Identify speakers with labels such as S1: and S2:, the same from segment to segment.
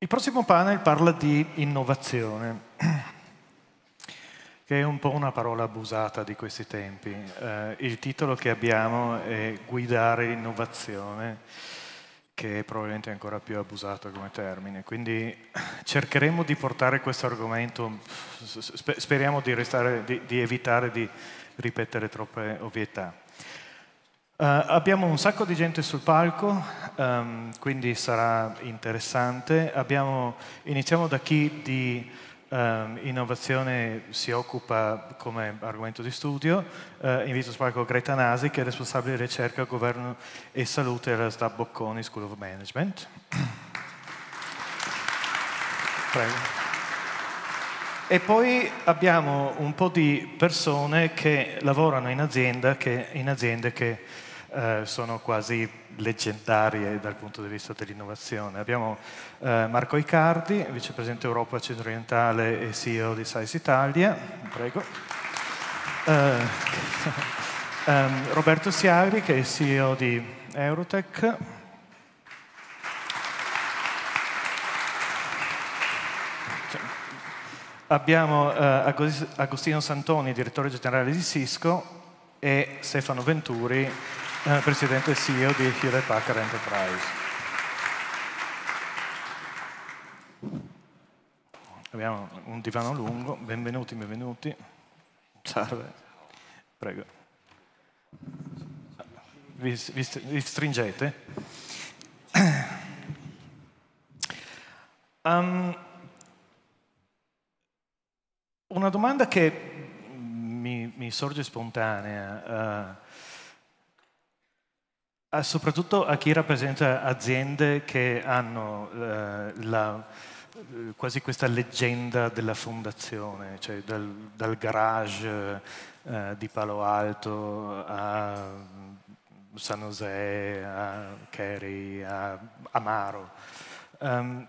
S1: Il prossimo panel parla di innovazione, che è un po' una parola abusata di questi tempi. Eh, il titolo che abbiamo è Guidare l'innovazione, che è probabilmente ancora più abusato come termine. Quindi cercheremo di portare questo argomento, speriamo di, restare, di, di evitare di ripetere troppe ovvietà. Eh, abbiamo un sacco di gente sul palco, um, quindi sarà interessante. Abbiamo, iniziamo da chi di um, innovazione si occupa come argomento di studio. Uh, eh, invito sul palco Greta Nasi, che è responsabile di ricerca, governo e salute alla Stab Bocconi School of Management. Prego. E poi abbiamo un po' di persone che lavorano in, azienda, che, in aziende che eh, sono quasi leggendarie dal punto di vista dell'innovazione. Abbiamo eh, Marco Icardi, vicepresidente Europa Centro-Orientale e CEO di Size Italia, prego. Um, Roberto Siagri, che è CEO di Eurotech. Abbiamo uh, Agostino Santoni, direttore generale di Cisco, e Stefano Venturi, eh, Presidente e CEO di Hewlett Packard Enterprise. Abbiamo un divano lungo, benvenuti, benvenuti. Salve, prego. Vi, vi, vi stringete? Um, una domanda che mi, mi sorge spontanea. Uh, Ah, soprattutto a chi rappresenta aziende che hanno eh, la, eh, quasi questa leggenda della fondazione, cioè dal, dal garage eh, di Palo Alto a San José, a Kerry, a Amaro. Um,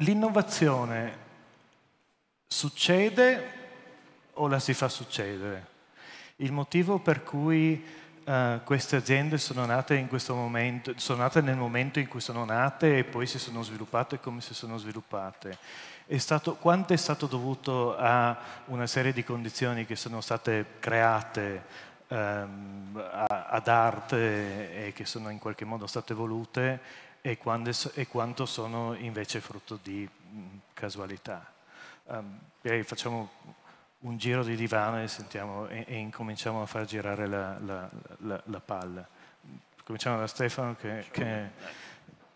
S1: L'innovazione succede o la si fa succedere? Il motivo per cui Uh, queste aziende sono nate, momento, sono nate, nel momento in cui sono nate e poi si sono sviluppate come si sono sviluppate. È stato, quanto è stato dovuto a una serie di condizioni che sono state create um, a, ad arte e che sono in qualche modo state volute e, quando, e quanto sono invece frutto di mh, mm, casualità? Um, facciamo un giro di divano e, sentiamo, e, e incominciamo a far girare la, la, la, la palla. Cominciamo da Stefano che, che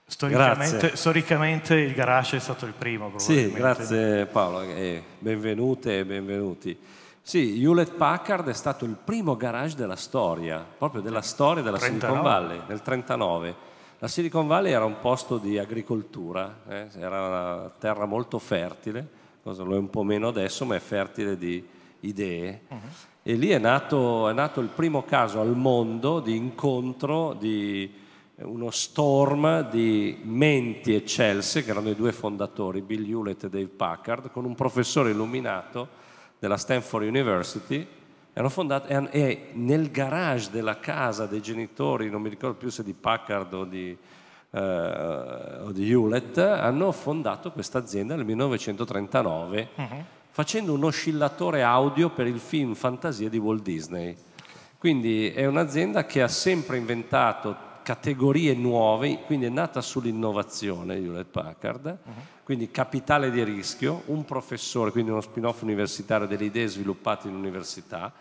S1: storicamente, storicamente, il garage è stato il primo. Sì, grazie
S2: Paolo e benvenute e benvenuti. Sì, Hewlett Packard è stato il primo garage della storia, proprio della storia della 39. Silicon Valley, nel 1939. La Silicon Valley era un posto di agricoltura, eh, era una terra molto fertile cosa lo è un po' meno adesso, ma è fertile di idee. Uh-huh. E lì è nato, è nato, il primo caso al mondo di incontro di uno storm di menti eccelse, che erano i due fondatori, Bill Hewlett e Dave Packard, con un professore illuminato della Stanford University. Fondato, e, e nel garage della casa dei genitori, non mi ricordo più se di Packard o di, eh, o di Hewlett hanno fondato questa azienda nel 1939 uh-huh. Mhm. facendo un oscillatore audio per il film Fantasia di Walt Disney. Quindi è un'azienda che ha sempre inventato categorie nuove, quindi è nata sull'innovazione Hewlett Packard, uh-huh. quindi capitale di rischio, un professore, quindi uno spin-off universitario delle idee sviluppate in università,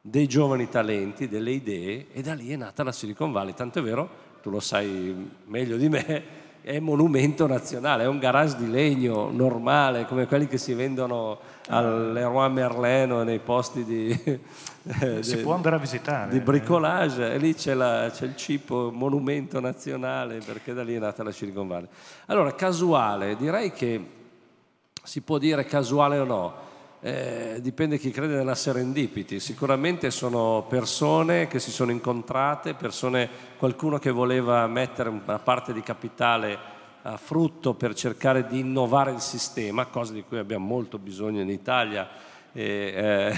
S2: dei giovani talenti, delle idee e da lì è nata la Silicon Valley, tanto è vero tu lo sai meglio di me, è monumento nazionale, è un garage di legno normale come quelli che si vendono all'Eroi Leroy Merlin o nei posti di... si di, può andare a visitare. Di eh. bricolage e lì c'è, la, c'è il cipo monumento nazionale perché da lì è nata la Silicon Valley. Allora, casuale, direi che si può dire casuale o no eh, dipende chi crede nella serendipity, sicuramente sono persone che si sono incontrate, persone, qualcuno che voleva mettere una parte di capitale a frutto per cercare di innovare il sistema, cosa di cui abbiamo molto bisogno in Italia. E,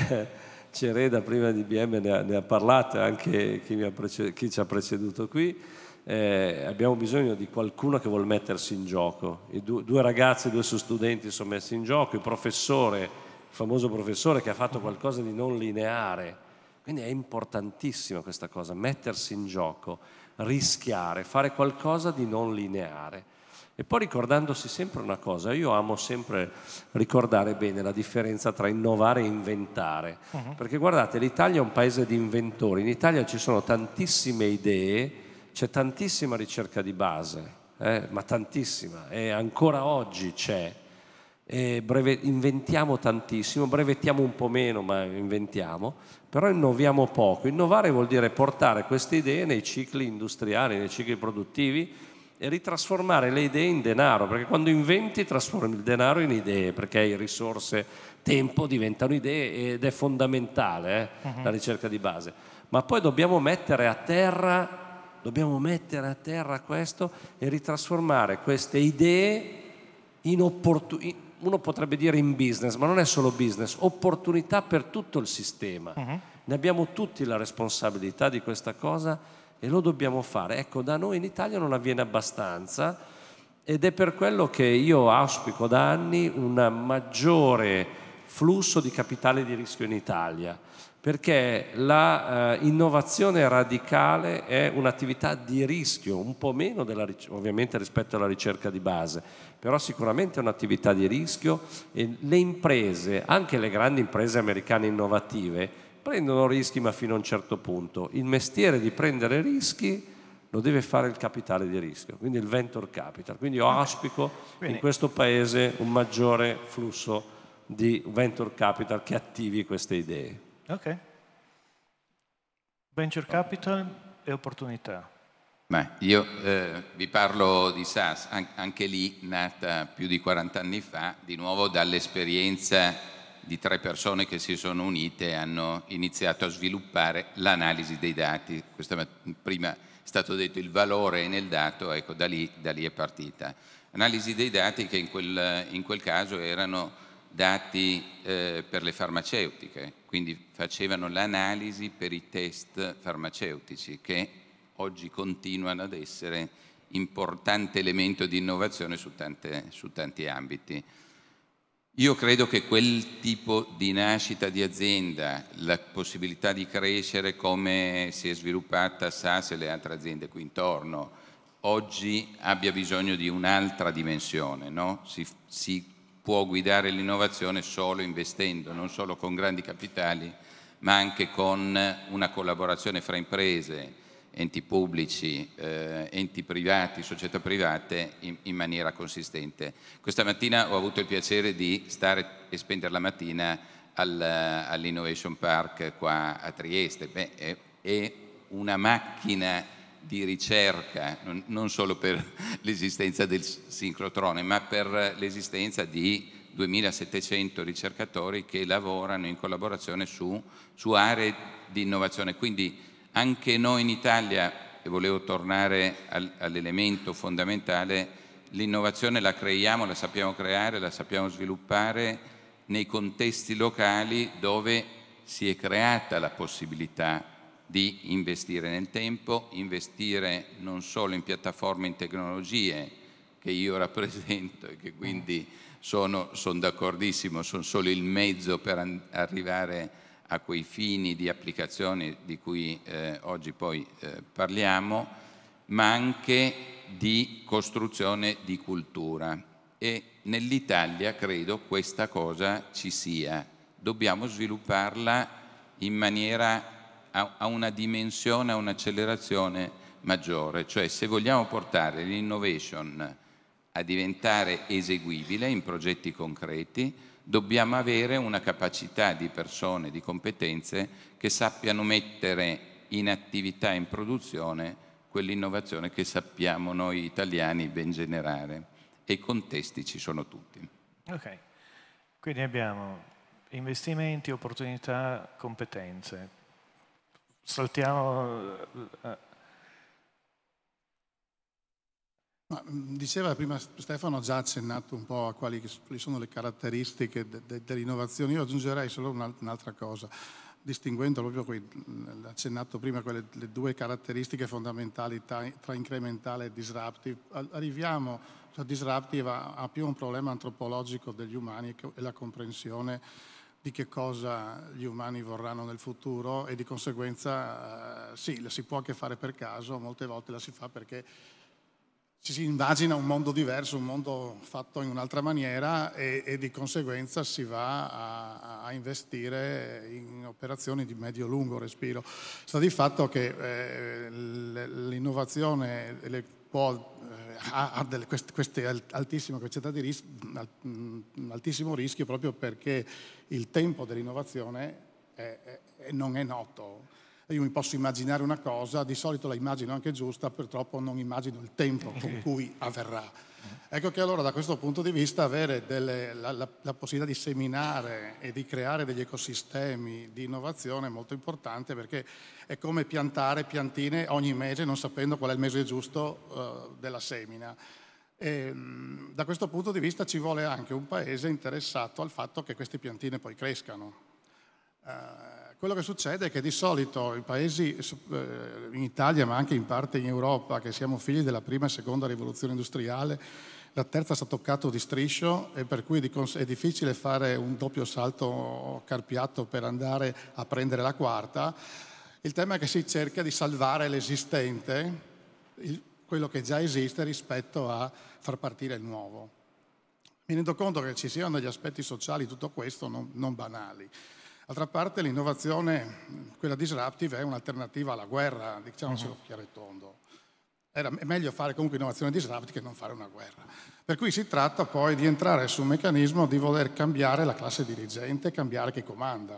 S2: eh, Cereda prima di BM ne ha, ne ha parlato, anche chi, ha chi, ci ha preceduto qui. Eh, abbiamo bisogno di qualcuno che vuole mettersi in gioco. Du due ragazzi, due studenti sono messi in gioco, il professore famoso professore che ha fatto qualcosa di non lineare. Quindi è importantissima questa cosa, mettersi in gioco, rischiare, fare qualcosa di non lineare. E poi ricordandosi sempre una cosa, io amo sempre ricordare bene la differenza tra innovare e inventare, uh-huh. perché guardate, l'Italia è un paese di inventori, in Italia ci sono tantissime idee, c'è tantissima ricerca di base, eh, ma tantissima, e ancora oggi c'è, eh, breve, inventiamo tantissimo, brevettiamo un po' meno ma inventiamo, però innoviamo poco. Innovare vuol dire portare queste idee nei cicli industriali, nei cicli produttivi e ritrasformare le idee in denaro, perché quando inventi trasformi il denaro in idee, perché hai risorse, tempo diventano idee ed è fondamentale eh, uh-huh. la ricerca di base. Ma poi dobbiamo mettere a terra dobbiamo mettere a terra questo e ritrasformare queste idee in opportunità uno potrebbe dire in business, ma non è solo business, opportunità per tutto il sistema. Uh-huh. Ne abbiamo tutti la responsabilità di questa cosa e lo dobbiamo fare. Ecco, da noi in Italia non avviene abbastanza ed è per quello che io auspico da anni un maggiore flusso di capitale di rischio in Italia perché l'innovazione eh, radicale è un'attività di rischio, un po' meno della, ovviamente rispetto alla ricerca di base, però sicuramente è un'attività di rischio e le imprese, anche le grandi imprese americane innovative, prendono rischi ma fino a un certo punto. Il mestiere di prendere rischi lo deve fare il capitale di rischio, quindi il venture capital. Quindi io auspico Bene. in questo paese un maggiore flusso di venture capital che attivi queste idee.
S1: Ok. Venture capital e opportunità.
S3: Ma io eh, vi parlo di SAS, an anche lì nata più di 40 anni fa, di nuovo dall'esperienza di tre persone che si sono unite e hanno iniziato a sviluppare l'analisi dei dati. Questa prima è stato detto il valore nel dato, ecco da lì, da lì è partita. Analisi dei dati che in quel, in quel caso erano dati eh, per le farmaceutiche, quindi facevano l'analisi per i test farmaceutici che oggi continuano ad essere importante elemento di innovazione su, tante, su tanti ambiti. Io credo che quel tipo di nascita di azienda, la possibilità di crescere come si è sviluppata SAS e le altre aziende qui intorno, oggi abbia bisogno di un'altra dimensione, no? si, si può guidare l'innovazione solo investendo, non solo con grandi capitali, ma anche con una collaborazione fra imprese, enti pubblici, eh, enti privati, società private in, in, maniera consistente. Questa mattina ho avuto il piacere di stare e spendere la mattina al, all'Innovation Park qua a Trieste Beh, è, è una macchina di ricerca, non solo per l'esistenza del sincrotrone, ma per l'esistenza di 2700 ricercatori che lavorano in collaborazione su, su aree di innovazione. Quindi anche noi in Italia, e volevo tornare al, all'elemento fondamentale, l'innovazione la creiamo, la sappiamo creare, la sappiamo sviluppare nei contesti locali dove si è creata la possibilità di investire nel tempo, investire non solo in piattaforme in tecnologie che io rappresento e che quindi sono, sono d'accordissimo, sono solo il mezzo per arrivare a quei fini di applicazione di cui eh, oggi poi eh, parliamo, ma anche di costruzione di cultura. E nell'Italia credo questa cosa ci sia. Dobbiamo svilupparla in maniera a una dimensione, a un'accelerazione maggiore, cioè se vogliamo portare l'innovation a diventare eseguibile in progetti concreti, dobbiamo avere una capacità di persone, di competenze che sappiano mettere in attività, in produzione, quell'innovazione che sappiamo noi italiani ben generare e i contesti ci sono tutti.
S1: Ok, quindi abbiamo investimenti, opportunità, competenze
S4: saltiamo... Eh, eh. Ma, mm, diceva prima Stefano, già accennato un po' a quali, sono le caratteristiche de, de, dell'innovazione, io aggiungerei solo un'altra cosa, distinguendo proprio, qui, mm, accennato prima, quelle, le due caratteristiche fondamentali tra, tra incrementale e disruptive. Arriviamo, cioè disruptive ha più un problema antropologico degli umani e la comprensione di che cosa gli umani vorranno nel futuro e di conseguenza eh, sì, la si può anche fare per caso, molte volte la si fa perché ci si immagina un mondo diverso, un mondo fatto in un'altra maniera e, e di conseguenza si va a, a, investire in operazioni di medio-lungo respiro. Sta di fatto che eh, l'innovazione e le può, eh, ha, delle, queste, queste altissime capacità di rischio, altissimo rischio proprio perché il tempo dell'innovazione è, è, non è noto io mi posso immaginare una cosa, di solito la immagino anche giusta, purtroppo non immagino il tempo con eh. cui avverrà. Ecco che allora da questo punto di vista avere delle, la, la, la, possibilità di seminare e di creare degli ecosistemi di innovazione è molto importante perché è come piantare piantine ogni mese non sapendo qual è il mese giusto uh, della semina. E, ehm, da questo punto di vista ci vuole anche un paese interessato al fatto che queste piantine poi crescano. Uh, quello che succede è che di solito i paesi eh, in Italia, ma anche in parte in Europa, che siamo figli della prima e seconda rivoluzione industriale, la terza sta toccato di striscio e per cui è difficile fare un doppio salto carpiato per andare a prendere la quarta. Il tema è che si cerca di salvare l'esistente, quello che già esiste rispetto a far partire il nuovo. Mi rendo conto che ci siano degli aspetti sociali tutto questo non, non banali. D'altra parte l'innovazione, quella disruptive, è un'alternativa alla guerra, diciamocelo uh-huh. chiaro e tondo. Era, è meglio fare comunque innovazione disruptive che non fare una guerra. Per cui si tratta poi di entrare su un meccanismo di voler cambiare la classe dirigente, cambiare chi comanda.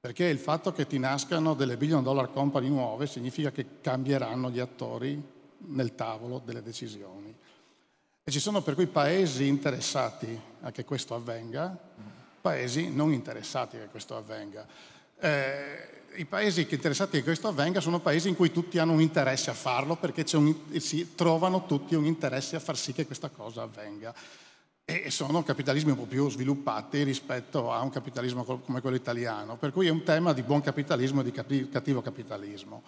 S4: Perché il fatto che ti nascano delle billion dollar company nuove significa che cambieranno gli attori nel tavolo delle decisioni. E ci sono per cui paesi interessati a che questo avvenga mm paesi non interessati che questo avvenga. Eh, I paesi interessati che questo avvenga sono paesi in cui tutti hanno un interesse a farlo perché un, si trovano tutti un interesse a far sì che questa cosa avvenga. E sono capitalismi un po' più sviluppati rispetto a un capitalismo come quello italiano, per cui è un tema di buon capitalismo e di cattivo capitalismo.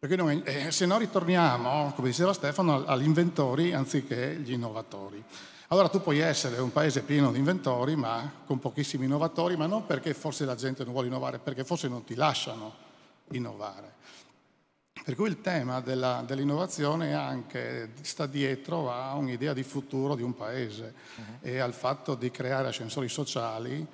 S4: Noi, eh, se no ritorniamo, come diceva Stefano, agli inventori anziché agli innovatori. Allora tu puoi essere un paese pieno di inventori, ma con pochissimi innovatori, ma non perché forse la gente non vuole innovare, perché forse non ti lasciano innovare. Per cui il tema della, dell'innovazione anche sta dietro a un'idea di futuro di un paese uh-huh. e al fatto di creare ascensori sociali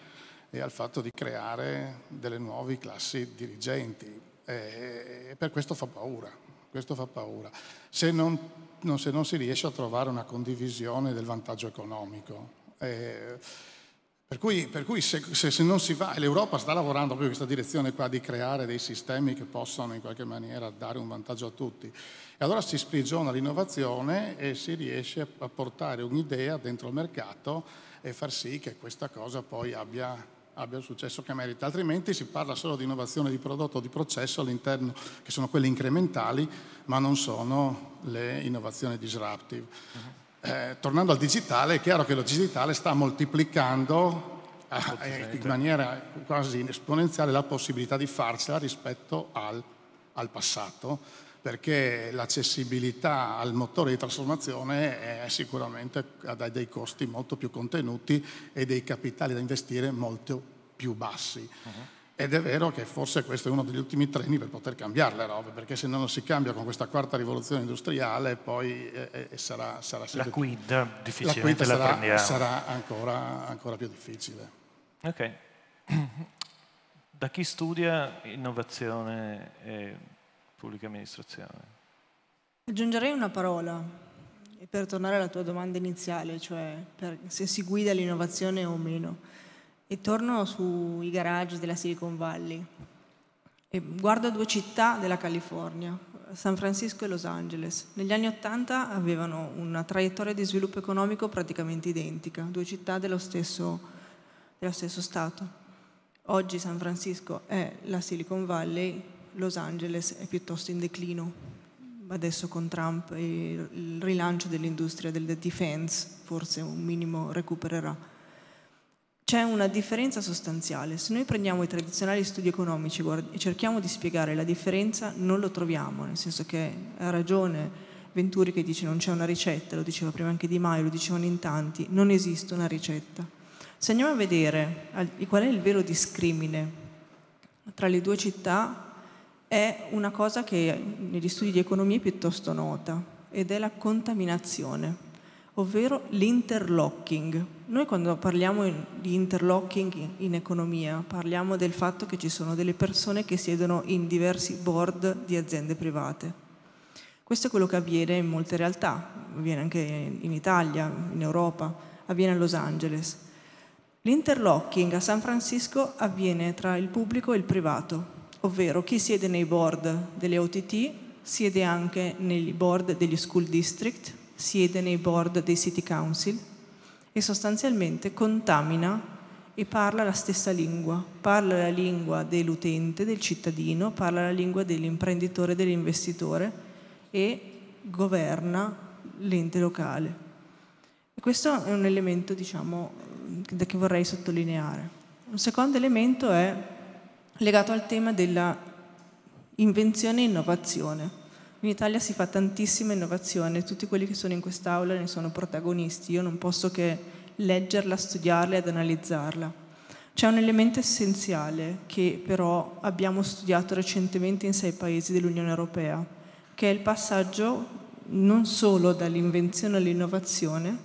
S4: e al fatto di creare delle nuove classi dirigenti. E, e per questo fa paura, questo fa paura. Se non non, se non si riesce a trovare una condivisione del vantaggio economico. Eh, per cui, per cui se, se, se, non si va, e l'Europa sta lavorando proprio in questa direzione qua di creare dei sistemi che possano in qualche maniera dare un vantaggio a tutti. E allora si sprigiona l'innovazione e si riesce a portare un'idea dentro il mercato e far sì che questa cosa poi abbia abbia il successo che merita, altrimenti si parla solo di innovazione di prodotto o di processo all'interno, che sono quelle incrementali, ma non sono le innovazioni disruptive. Uh-huh. Eh, tornando al digitale, è chiaro che lo digitale sta moltiplicando eh, eh in maniera quasi esponenziale la possibilità di farcela rispetto al, al passato perché l'accessibilità al motore di trasformazione è sicuramente ha dei costi molto più contenuti e dei capitali da investire molto più bassi. Uh -huh. Ed è vero che forse questo è uno degli ultimi treni per poter cambiare le robe, perché se non si cambia con questa quarta rivoluzione industriale poi eh, eh, sarà, sarà sempre... La quid difficilmente la, quid sarà, sarà ancora, ancora, più difficile.
S1: Ok. Da chi studia innovazione e pubblica amministrazione.
S5: Aggiungerei una parola per tornare alla tua domanda iniziale, cioè per, se si guida l'innovazione o meno. E torno sui garage della Silicon Valley. E guardo due città della California, San Francisco e Los Angeles. Negli anni Ottanta avevano una traiettoria di sviluppo economico praticamente identica, due città dello stesso, dello stesso Stato. Oggi San Francisco è la Silicon Valley Los Angeles è piuttosto in declino. Adesso con Trump e il rilancio dell'industria del defense forse un minimo recupererà. C'è una differenza sostanziale. Se noi prendiamo i tradizionali studi economici e cerchiamo di spiegare la differenza, non lo troviamo, nel senso che ha ragione Venturi che dice non c'è una ricetta, lo diceva prima anche Di Maio, lo dicevano in tanti, non esiste una ricetta. Se andiamo a vedere qual è il vero discrimine tra le due città, è una cosa che negli studi di economia è piuttosto nota ed è la contaminazione, ovvero l'interlocking. Noi quando parliamo di interlocking in economia parliamo del fatto che ci sono delle persone che siedono in diversi board di aziende private. Questo è quello che avviene in molte realtà, avviene anche in Italia, in Europa, avviene a Los Angeles. L'interlocking a San Francisco avviene tra il pubblico e il privato, ovvero chi siede nei board delle OTT siede anche nei board degli school district, siede nei board dei city council e sostanzialmente contamina e parla la stessa lingua, parla la lingua dell'utente, del cittadino, parla la lingua dell'imprenditore, dell'investitore e governa l'ente locale. E questo è un elemento diciamo, che vorrei sottolineare. Un secondo elemento è legato al tema della invenzione e innovazione. In Italia si fa tantissima innovazione, tutti quelli che sono in quest'aula ne sono protagonisti, io non posso che leggerla, studiarla ed analizzarla. C'è un elemento essenziale che però abbiamo studiato recentemente in sei paesi dell'Unione Europea, che è il passaggio non solo dall'invenzione all'innovazione,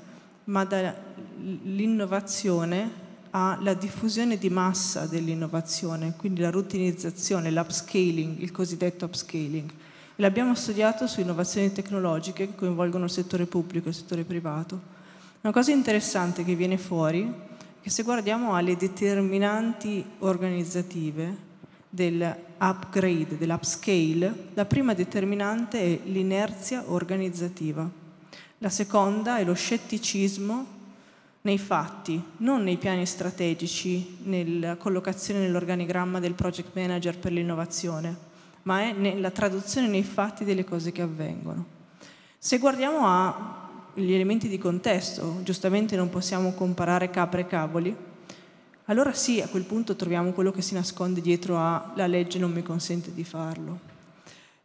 S5: ma dall'innovazione alla diffusione di massa dell'innovazione, quindi la routinizzazione, l'upscaling, il cosiddetto upscaling. L'abbiamo studiato su innovazioni tecnologiche che coinvolgono il settore pubblico e il settore privato. Una cosa interessante che viene fuori è che se guardiamo alle determinanti organizzative dell'upgrade, dell'upscale, la prima determinante è l'inerzia organizzativa, la seconda è lo scetticismo nei fatti, non nei piani strategici, nella collocazione nell'organigramma del project manager per l'innovazione, ma è nella traduzione nei fatti delle cose che avvengono. Se guardiamo agli elementi di contesto, giustamente non possiamo comparare capre e cavoli, allora sì, a quel punto troviamo quello che si nasconde dietro a la legge non mi consente di farlo.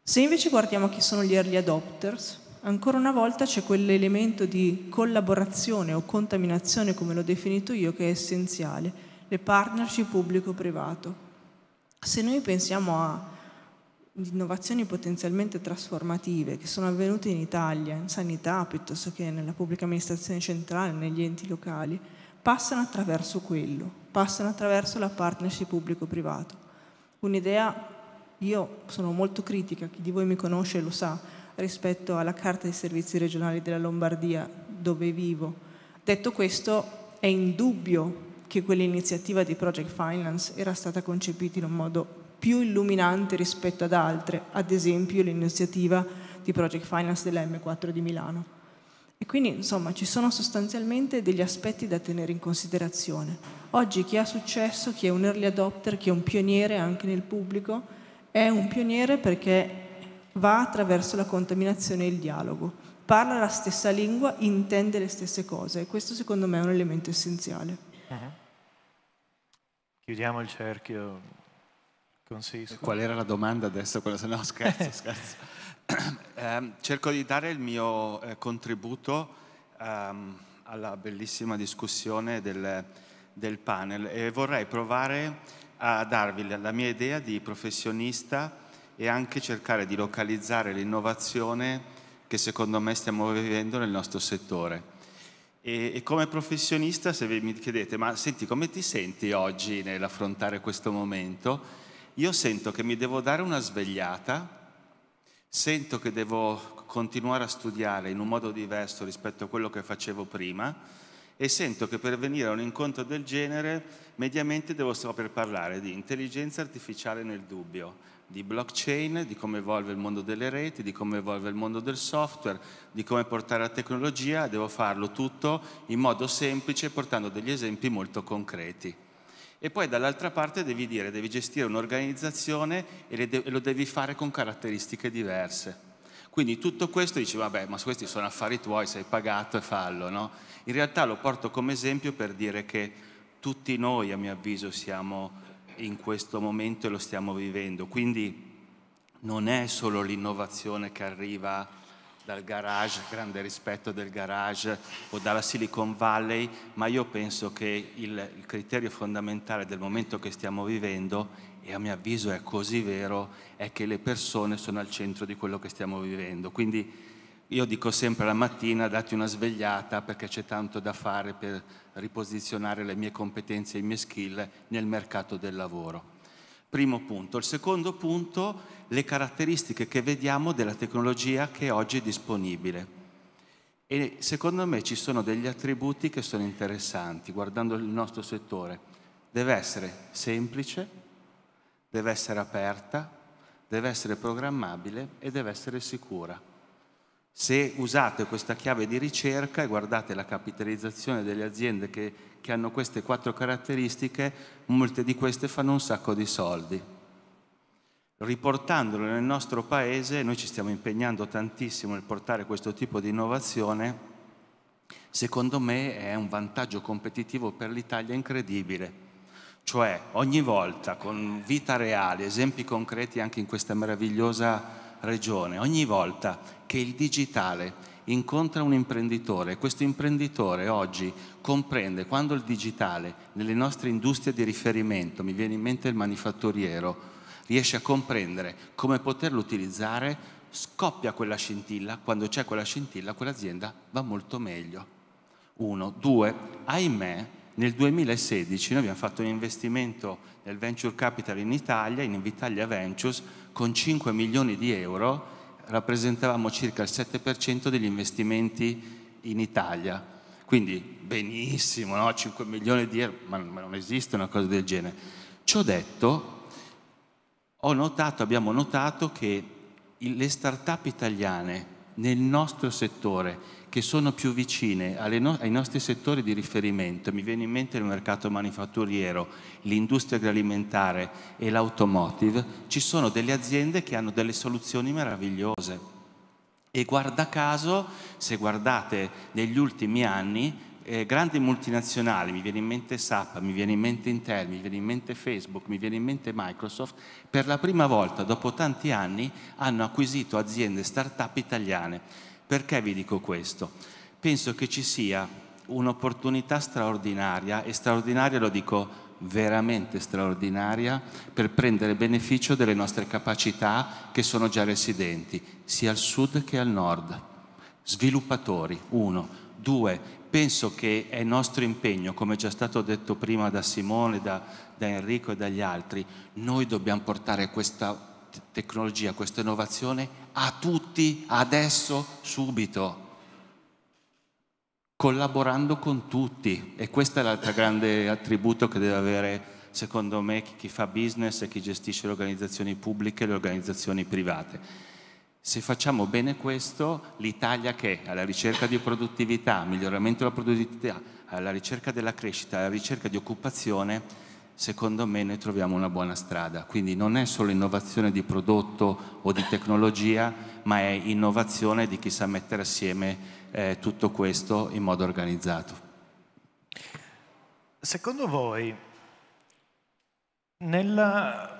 S5: Se invece guardiamo chi sono gli early adopters, ancora una volta c'è quell'elemento di collaborazione o contaminazione, come l'ho definito io, che è essenziale, le partnership pubblico-privato. Se noi pensiamo a innovazioni potenzialmente trasformative che sono avvenute in Italia, in sanità piuttosto che nella pubblica amministrazione centrale, negli enti locali, passano attraverso quello, passano attraverso la partnership pubblico-privato. Un'idea, io sono molto critica, chi di voi mi conosce lo sa, rispetto alla carta dei servizi regionali della Lombardia dove vivo. Detto questo, è indubbio che quell'iniziativa di Project Finance era stata concepita in un modo più illuminante rispetto ad altre, ad esempio l'iniziativa di Project Finance della M4 di Milano. E quindi insomma ci sono sostanzialmente degli aspetti da tenere in considerazione. Oggi chi ha successo, chi è un early adopter, chi è un pioniere anche nel pubblico, è un pioniere perché va attraverso la contaminazione e il dialogo, parla la stessa lingua, intende le stesse cose e questo secondo me è un elemento essenziale. Uh-huh.
S1: Chiudiamo il cerchio con Qual era la
S6: domanda adesso? Quella se no scherzo, scherzo. Eh, cerco di dare il mio eh, contributo ehm, alla bellissima discussione del, del panel e vorrei provare a darvi la, la mia idea di professionista e anche cercare di localizzare l'innovazione che secondo me stiamo vivendo nel nostro settore. E, e come professionista, se vi mi chiedete, ma senti, come ti senti oggi nell'affrontare questo momento? Io sento che mi devo dare una svegliata, sento che devo continuare a studiare in un modo diverso rispetto a quello che facevo prima e sento che per venire a un incontro del genere mediamente devo saper parlare di intelligenza artificiale nel dubbio, di blockchain, di come evolve il mondo delle reti, di come evolve il mondo del software, di come portare la tecnologia, devo farlo tutto in modo semplice portando degli esempi molto concreti. E poi dall'altra parte devi dire, devi gestire un'organizzazione e, de- e lo devi fare con caratteristiche diverse. Quindi tutto questo dici, vabbè, ma questi sono affari tuoi, sei pagato e fallo, no? In realtà lo porto come esempio per dire che tutti noi, a mio avviso, siamo in questo momento e lo stiamo vivendo. Quindi non è solo l'innovazione che arriva dal garage, grande rispetto del garage o dalla Silicon Valley, ma io penso che il, il criterio fondamentale del momento che stiamo vivendo, e a mio avviso è così vero, è che le persone sono al centro di quello che stiamo vivendo. Quindi io dico sempre la mattina dati una svegliata perché c'è tanto da fare per riposizionare le mie competenze e i miei skill nel mercato del lavoro. Primo punto. Il secondo punto, le caratteristiche che vediamo della tecnologia che oggi è disponibile. E secondo me ci sono degli attributi che sono interessanti guardando il nostro settore. Deve essere semplice, deve essere aperta, deve essere programmabile e deve essere sicura. Se usate questa chiave di ricerca e guardate la capitalizzazione delle aziende che, che hanno queste quattro caratteristiche, molte di queste fanno un sacco di soldi. Riportandolo nel nostro paese, noi ci stiamo impegnando tantissimo nel portare questo tipo di innovazione, secondo me è un vantaggio competitivo per l'Italia incredibile. Cioè ogni volta con vita reale, esempi concreti anche in questa meravigliosa regione, ogni volta che il digitale incontra un imprenditore, questo imprenditore oggi comprende quando il digitale nelle nostre industrie di riferimento, mi viene in mente il manifatturiero, riesce a comprendere come poterlo utilizzare, scoppia quella scintilla, quando c'è quella scintilla quell'azienda va molto meglio. Uno, due, ahimè nel 2016 noi abbiamo fatto un investimento nel venture capital in Italia, in Italia Ventures, con 5 milioni di euro rappresentavamo circa il 7% degli investimenti in Italia. Quindi benissimo, no? 5 milioni di euro, ma non esiste una cosa del genere. Ciò detto, notato, abbiamo notato che le start-up italiane nel nostro settore che sono più vicine no ai nostri settori di riferimento, mi viene in mente il mercato manifatturiero, l'industria agroalimentare e l'automotive, ci sono delle aziende che hanno delle soluzioni meravigliose. E guarda caso, se guardate negli ultimi anni, eh, grandi multinazionali, mi viene in mente SAP, mi viene in mente Intel, mi viene in mente Facebook, mi viene in mente Microsoft, per la prima volta dopo tanti anni hanno acquisito aziende start-up italiane perché vi dico questo? Penso che ci sia un'opportunità straordinaria, e straordinaria lo dico veramente straordinaria, per prendere beneficio delle nostre capacità che sono già residenti, sia al sud che al nord. Sviluppatori, uno. Due, penso che è nostro impegno, come già stato detto prima da Simone, da, da Enrico e dagli altri, noi dobbiamo portare questa tecnologia, questa innovazione a tutti, adesso, subito, collaborando con tutti. E questo è l'altro grande attributo che deve avere, secondo me, chi fa business e chi gestisce le organizzazioni pubbliche e le organizzazioni private. Se facciamo bene questo, l'Italia che è alla ricerca di produttività, miglioramento della produttività, alla ricerca della crescita, alla ricerca di occupazione, secondo me ne troviamo una buona strada. Quindi non è solo innovazione di prodotto o di tecnologia, ma è innovazione di chi sa mettere assieme eh, tutto questo in modo organizzato.
S1: Secondo voi, nella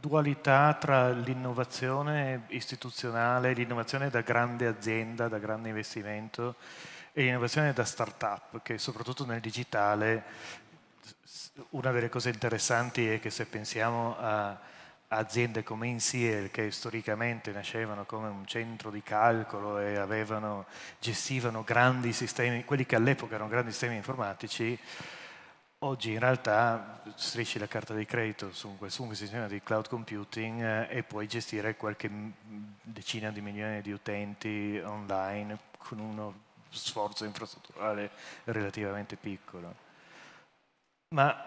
S1: dualità tra l'innovazione istituzionale, l'innovazione da grande azienda, da grande investimento, e l'innovazione da start-up, che soprattutto nel digitale una delle cose interessanti è che se pensiamo a aziende come Insiel, che storicamente nascevano come un centro di calcolo e avevano, gestivano grandi sistemi, quelli che all'epoca erano grandi sistemi informatici, oggi in realtà strisci la carta di credito su un qualsiasi sistema di cloud computing eh, e puoi gestire qualche decina di milioni di utenti online con uno sforzo infrastrutturale relativamente piccolo ma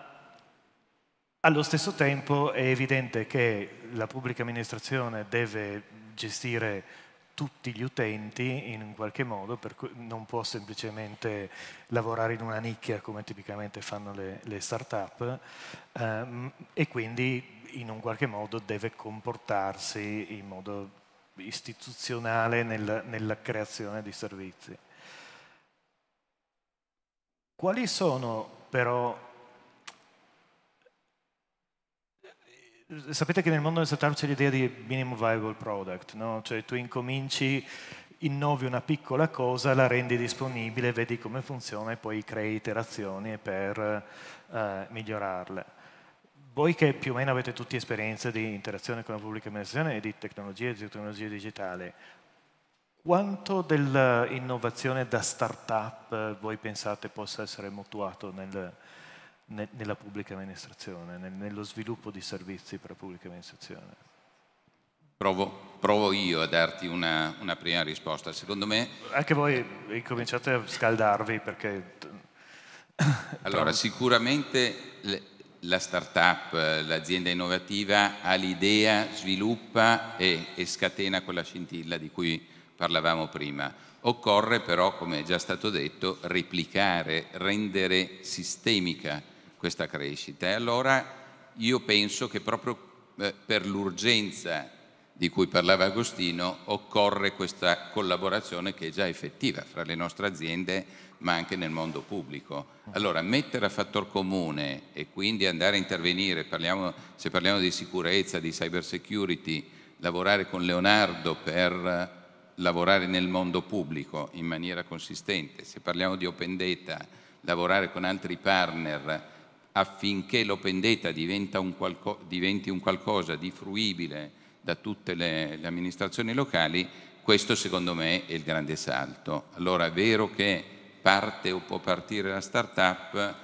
S1: allo stesso tempo è evidente che la pubblica amministrazione deve gestire tutti gli utenti in un qualche modo, per cui non può semplicemente lavorare in una nicchia come tipicamente fanno le, le start-up ehm, e quindi in un qualche modo deve comportarsi in modo istituzionale nel, nella creazione di servizi. Quali sono però sapete che nel mondo del startup c'è l'idea di minimum viable product, no? cioè tu incominci, innovi una piccola cosa, la rendi disponibile, vedi come funziona e poi crei iterazioni per eh, migliorarle. Voi che più o meno avete tutti esperienze di interazione con la pubblica amministrazione e di tecnologie e di tecnologie digitali, quanto dell'innovazione da startup voi pensate possa essere mutuato nel, ne, nella pubblica amministrazione, nel, nello sviluppo di servizi per la pubblica amministrazione?
S3: Provo, provo, io a darti una, una, prima risposta. Secondo me...
S1: Anche voi incominciate a scaldarvi perché...
S3: Allora, sicuramente la start-up, l'azienda innovativa ha l'idea, sviluppa e, e scatena quella scintilla di cui parlavamo prima. Occorre però, come è già stato detto, replicare, rendere sistemica questa crescita. E allora io penso che proprio eh, per l'urgenza di cui parlava Agostino occorre questa collaborazione che è già effettiva fra le nostre aziende ma anche nel mondo pubblico. Allora mettere a fattor comune e quindi andare a intervenire, parliamo, se parliamo di sicurezza, di cyber security, lavorare con Leonardo per lavorare nel mondo pubblico in maniera consistente, se parliamo di open data, lavorare con altri partner affinché l'open data qualco, diventi un qualcosa di fruibile da tutte le, le amministrazioni locali, questo secondo me è il grande salto. Allora è vero che parte o può partire la start-up,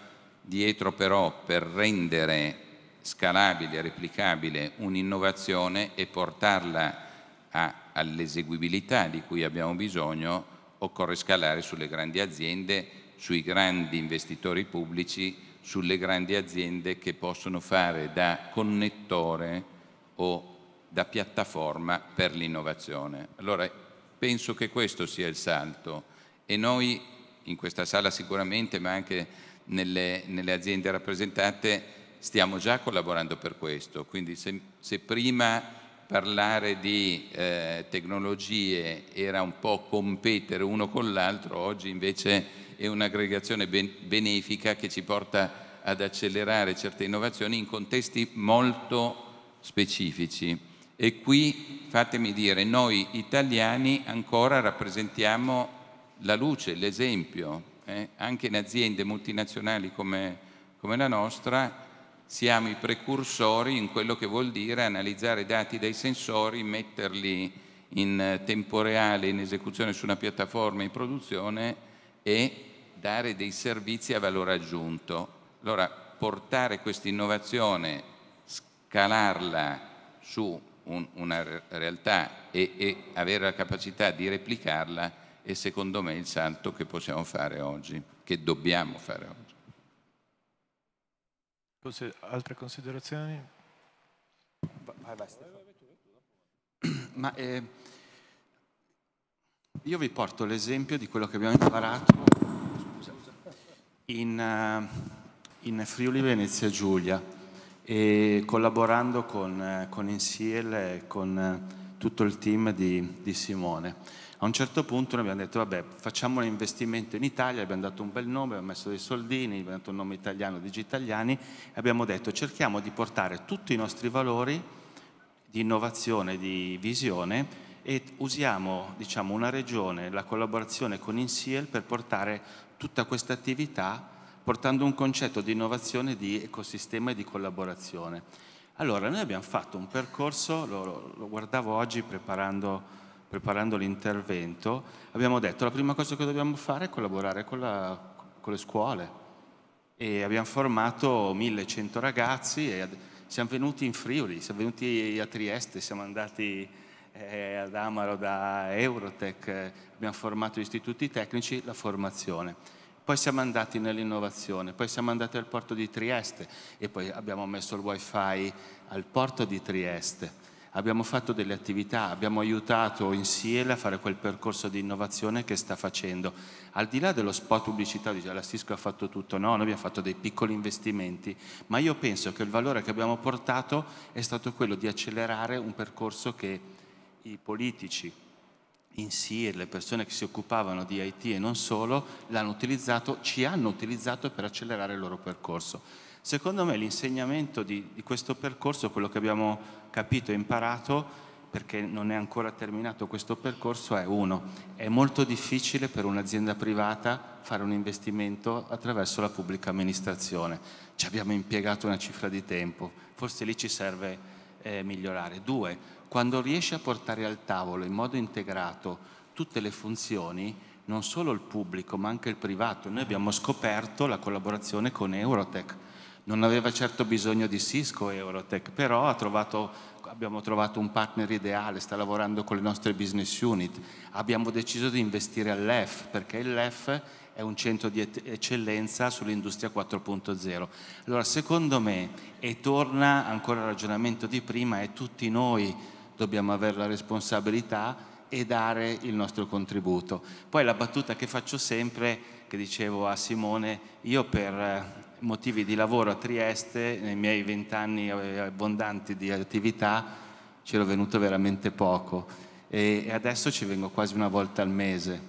S3: dietro però per rendere scalabile replicabile un'innovazione e portarla all'eseguibilità di cui abbiamo bisogno, occorre scalare sulle grandi aziende, sui grandi investitori pubblici, sulle grandi aziende che possono fare da connettore o da piattaforma per l'innovazione. Allora, penso che questo sia il salto e noi in questa sala sicuramente, ma anche nelle, nelle aziende rappresentate, stiamo già collaborando per questo. Quindi se, se prima parlare di eh, tecnologie era un po' competere uno con l'altro, oggi invece è un'aggregazione benefica che ci porta ad accelerare certe innovazioni in contesti molto specifici. E qui, fatemi dire, noi italiani ancora rappresentiamo la luce, l'esempio. Eh? Anche in aziende multinazionali come, come la nostra siamo i precursori in quello che vuol dire analizzare dati dai sensori, metterli in tempo reale in esecuzione su una piattaforma in produzione e dare dei servizi a valore aggiunto. Allora, portare questa innovazione, scalarla su un, una realtà e, e avere la capacità di replicarla è secondo me il salto che possiamo fare oggi, che dobbiamo fare
S1: oggi. Altre considerazioni?
S6: Ma, eh, io vi porto l'esempio di quello che abbiamo imparato in, eh, in Friuli Venezia Giulia e collaborando con, eh, con Insiel e con eh, tutto il team di, di Simone. A un certo punto noi abbiamo detto, vabbè, facciamo un investimento in Italia, abbiamo dato un bel nome, abbiamo messo dei soldini, abbiamo dato un nome italiano, digitaliani, e abbiamo detto cerchiamo di portare tutti i nostri valori di innovazione, di visione e usiamo diciamo, una regione, la collaborazione con Insiel per portare tutta questa attività portando un concetto di innovazione di ecosistema e di collaborazione. Allora, noi abbiamo fatto un percorso, lo, lo guardavo oggi preparando, preparando l'intervento, abbiamo detto la prima cosa che dobbiamo fare è collaborare con, la, con le scuole e abbiamo formato 1100 ragazzi e siamo venuti in Friuli, siamo venuti a Trieste, siamo andati eh, ad Amaro da Eurotech, eh, abbiamo formato istituti tecnici, la formazione. Poi siamo andati nell'innovazione, poi siamo andati al porto di Trieste e poi abbiamo messo il wifi al porto di Trieste. Abbiamo fatto delle attività, abbiamo aiutato insieme a fare quel percorso di innovazione che sta facendo. Al di là dello spot pubblicitario, dice la Cisco ha fatto tutto, no, noi abbiamo fatto dei piccoli investimenti, ma io penso che il valore che abbiamo portato è stato quello di accelerare un percorso che i politici in SIR, le persone che si occupavano di IT e non solo, l'hanno utilizzato, ci hanno utilizzato per accelerare il loro percorso. Secondo me l'insegnamento di, di questo percorso, quello che abbiamo capito e imparato, perché non è ancora terminato questo percorso, è uno, è molto difficile per un'azienda privata fare un investimento attraverso la pubblica amministrazione. Ci abbiamo impiegato una cifra di tempo, forse lì ci serve eh, migliorare. Due, quando riesce a portare al tavolo in modo integrato tutte le funzioni, non solo il pubblico ma anche il privato. Noi abbiamo scoperto la collaborazione con Eurotech. Non aveva certo bisogno di Cisco Eurotech, però trovato, abbiamo trovato un partner ideale, sta lavorando con le nostre business unit. Abbiamo deciso di investire all'EF perché LEF è un centro di eccellenza sull'industria 4.0. Allora, secondo me, e torna ancora al ragionamento di prima, è tutti noi dobbiamo avere la responsabilità e dare il nostro contributo. Poi la battuta che faccio sempre, che dicevo a Simone, io per eh, motivi di lavoro a Trieste, nei miei vent'anni eh, abbondanti di attività, ci ero venuto veramente poco e adesso ci vengo quasi una volta al mese,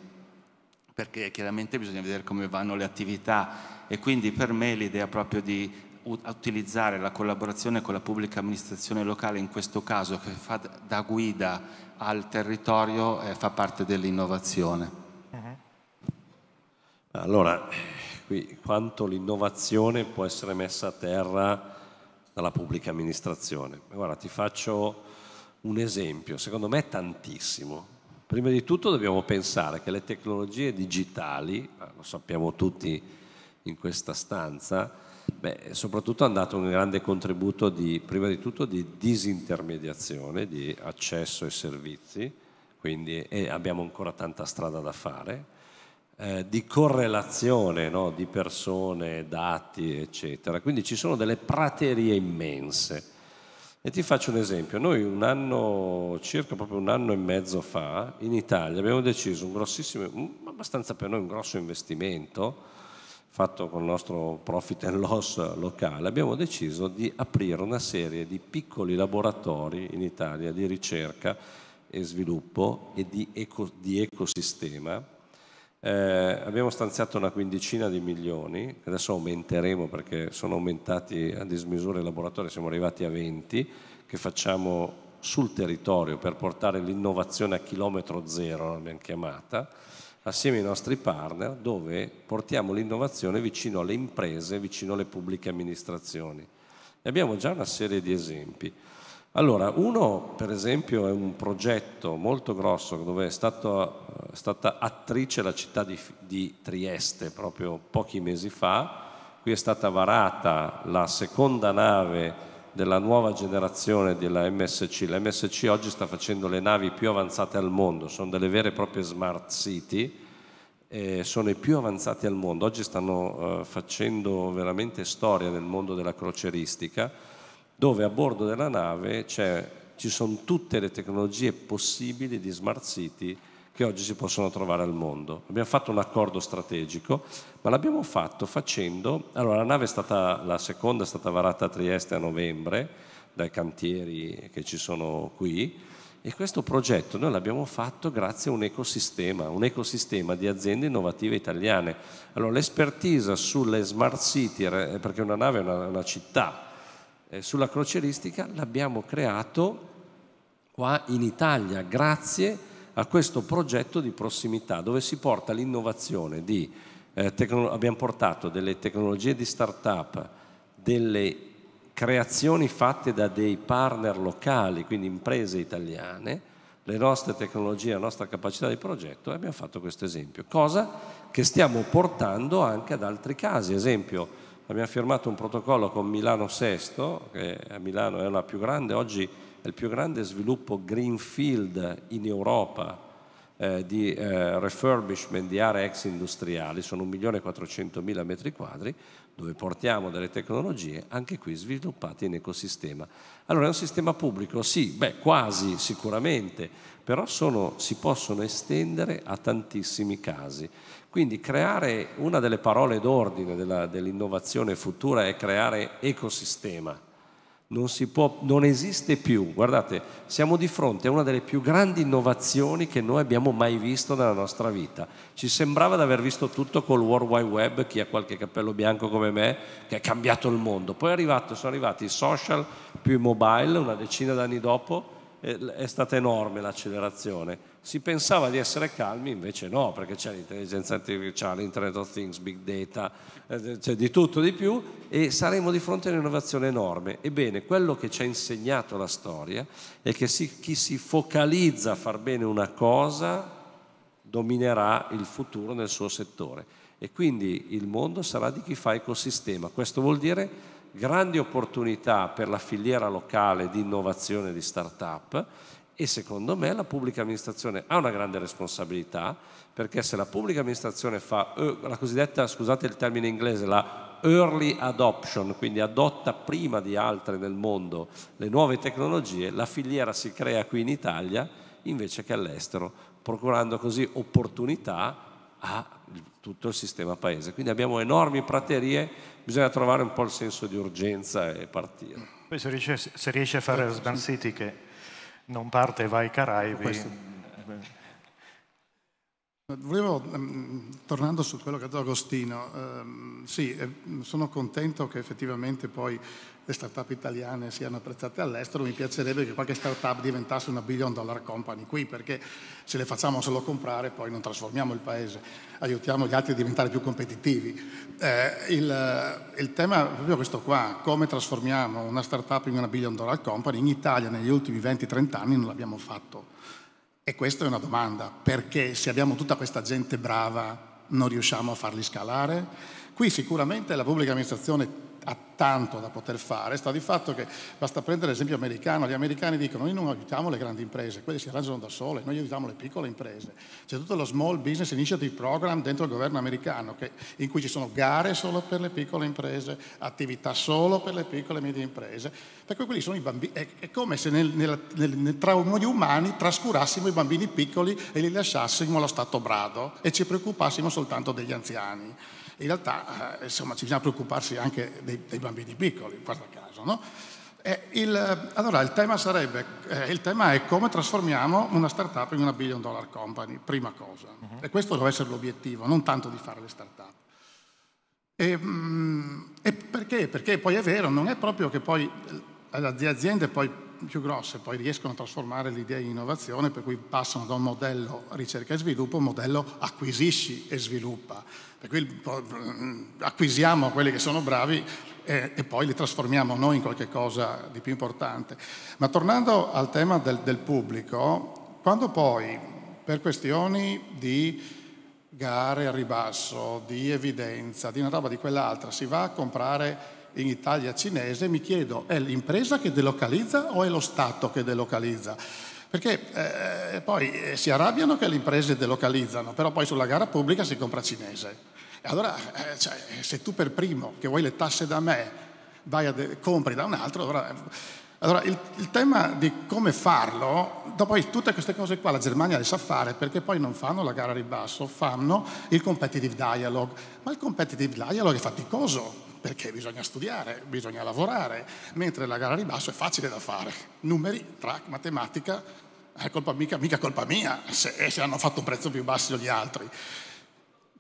S6: perché chiaramente bisogna vedere come vanno le attività e quindi per me l'idea proprio di utilizzare la collaborazione con la pubblica amministrazione locale, in questo caso che fa da guida al territorio, eh, fa parte dell'innovazione.
S7: Uh-huh.
S2: Allora,
S6: qui quanto l'innovazione può essere messa a
S2: terra dalla pubblica amministrazione. Guarda, ti faccio un esempio, secondo me è tantissimo. Prima di tutto dobbiamo pensare che le tecnologie digitali, lo sappiamo tutti in questa stanza, Beh, soprattutto hanno dato un grande contributo di, prima di tutto, di disintermediazione, di accesso ai servizi, quindi abbiamo ancora tanta strada da fare, eh, di correlazione no, di persone, dati, eccetera. Quindi ci sono delle praterie immense. E ti faccio un esempio, noi un anno, circa proprio un anno e mezzo fa, in Italia abbiamo deciso un grossissimo, abbastanza per noi un grosso investimento, fatto con il nostro profit and loss locale, abbiamo deciso di aprire una serie di piccoli laboratori in Italia di ricerca e sviluppo e di, eco, di ecosistema. Eh, abbiamo stanziato una quindicina di milioni, adesso aumenteremo perché sono aumentati a dismisura i laboratori, siamo arrivati a 20, che facciamo sul territorio per portare l'innovazione a chilometro zero, l'abbiamo chiamata, assieme ai nostri partner dove portiamo l'innovazione vicino alle imprese, vicino alle pubbliche amministrazioni. E abbiamo già una serie di esempi. Allora, uno per esempio è un progetto molto grosso dove è, stato, è eh, stata attrice la città di, di Trieste proprio pochi mesi fa, qui è stata varata la seconda nave della nuova generazione della MSC. La MSC oggi sta facendo le navi più avanzate al mondo, sono delle vere e proprie smart city, eh, sono i più avanzati al mondo. Oggi stanno eh, facendo veramente storia nel mondo della croceristica, dove a bordo della nave ci sono tutte le tecnologie possibili di smart city che oggi si possono trovare al mondo. Abbiamo fatto un accordo strategico, ma l'abbiamo fatto facendo... Allora, la nave è stata, la seconda è stata varata a Trieste a novembre, dai cantieri che ci sono qui, e questo progetto noi l'abbiamo fatto grazie a un ecosistema, un ecosistema di aziende innovative italiane. Allora, l'espertise sulle smart city, perché una nave è una, una città, eh, sulla croceristica l'abbiamo creato qua in Italia, grazie a a questo progetto di prossimità dove si porta l'innovazione di, eh, abbiamo portato delle tecnologie di start-up, delle creazioni fatte da dei partner locali, quindi imprese italiane, le nostre tecnologie, la nostra capacità di progetto e abbiamo fatto questo esempio, cosa che stiamo portando anche ad altri casi. Esempio, abbiamo firmato un protocollo con Milano Sesto, che a Milano è la più grande, oggi è il più grande sviluppo greenfield in Europa eh, di eh, refurbishment di aree ex industriali, sono 1.400.000 metri quadri, dove portiamo delle tecnologie anche qui sviluppate in ecosistema. Allora è un sistema pubblico? Sì, beh quasi sicuramente, però sono, si possono estendere a tantissimi casi. Quindi creare una delle parole d'ordine della, dell'innovazione futura è creare ecosistema non, può, non esiste più. Guardate, siamo di fronte a una delle più grandi innovazioni che noi abbiamo mai visto nella nostra vita. Ci sembrava di aver visto tutto col World Wide Web, chi ha qualche cappello bianco come me, che ha cambiato il mondo. Poi arrivato, sono arrivati i social più i mobile, una decina d'anni dopo, è stata enorme l'accelerazione. Si pensava di essere calmi, invece no, perché c'è l'intelligenza artificiale, Internet of Things, Big Data, eh, c'è di tutto di più e saremo di fronte a un'innovazione enorme. Ebbene, quello che ci ha insegnato la storia è che si, chi si focalizza a far bene una cosa dominerà il futuro nel suo settore e quindi il mondo sarà di chi fa ecosistema. Questo vuol dire grandi opportunità per la filiera locale di innovazione di start-up e secondo me la pubblica amministrazione ha una grande responsabilità perché se la pubblica amministrazione fa eh, la cosiddetta, scusate il termine inglese, la early adoption, quindi adotta prima di altre nel mondo le nuove tecnologie, la filiera si crea qui in Italia invece che all'estero, procurando così opportunità a tutto il sistema paese. Quindi abbiamo enormi praterie, bisogna trovare un po' il senso di urgenza e partire.
S1: Poi se riesce, se riesce a fare Urban City che non parte e va ai Caraibi... Questo.
S4: Volevo, ehm, tornando su quello che ha detto Agostino, ehm, sì, sono contento che effettivamente poi le start-up italiane siano apprezzate all'estero, mi piacerebbe che qualche start-up diventasse una billion dollar company qui, perché se le facciamo solo comprare poi non trasformiamo il paese, aiutiamo gli altri a diventare più competitivi. Eh, il, il, tema è proprio questo qua, come trasformiamo una start-up in una billion dollar company, in Italia negli ultimi 20-30 anni non l'abbiamo fatto. E questa è una domanda, perché se abbiamo tutta questa gente brava non riusciamo a farli scalare? Qui sicuramente la pubblica amministrazione ha tanto da poter fare, sta di fatto che basta prendere l'esempio americano, gli americani dicono noi non aiutiamo le grandi imprese, quelle si arrangiano da sole, noi aiutiamo le piccole imprese. C'è tutto lo Small Business Initiative Program dentro il governo americano che, in cui ci sono gare solo per le piccole imprese, attività solo per le piccole e medie imprese, per cui quelli sono i bambini, è, è come se nel, nel, nel, tra noi umani trascurassimo i bambini piccoli e li lasciassimo allo stato brado e ci preoccupassimo soltanto degli anziani in realtà eh, insomma, ci bisogna preoccuparsi anche dei, dei bambini piccoli, in guarda caso. No? Il, eh, allora il tema, sarebbe, eh, il tema è come trasformiamo una startup in una billion dollar company, prima cosa. Uh-huh. E questo deve essere l'obiettivo, non tanto di fare le startup. E, mh, mm, e perché? Perché poi è vero, non è proprio che poi eh, le aziende poi più grosse poi riescono a trasformare l'idea in innovazione, per cui passano da un modello ricerca e sviluppo a un modello acquisisci e sviluppa per cui mm, acquisiamo quelli che sono bravi e, e, poi li trasformiamo noi in qualche cosa di più importante. Ma tornando al tema del, del pubblico, quando poi per questioni di gare a ribasso, di evidenza, di una roba di quell'altra, si va a comprare in Italia cinese, mi chiedo, è l'impresa che delocalizza o è lo Stato che delocalizza? Perché eh, poi eh, si arrabbiano che le imprese delocalizzano, però poi sulla gara pubblica si compra cinese. Allora, eh, cioè, se tu per primo che vuoi le tasse da me, vai a de- compri da un altro, allora, allora il, il, tema di come farlo, poi tutte queste cose qua la Germania le sa fare perché poi non fanno la gara a ribasso, fanno il competitive dialogue, ma il competitive dialogue è faticoso perché bisogna studiare, bisogna lavorare, mentre la gara a ribasso è facile da fare, numeri, track, matematica, è colpa mica, mica colpa mia se, eh, se hanno fatto un prezzo più basso degli altri.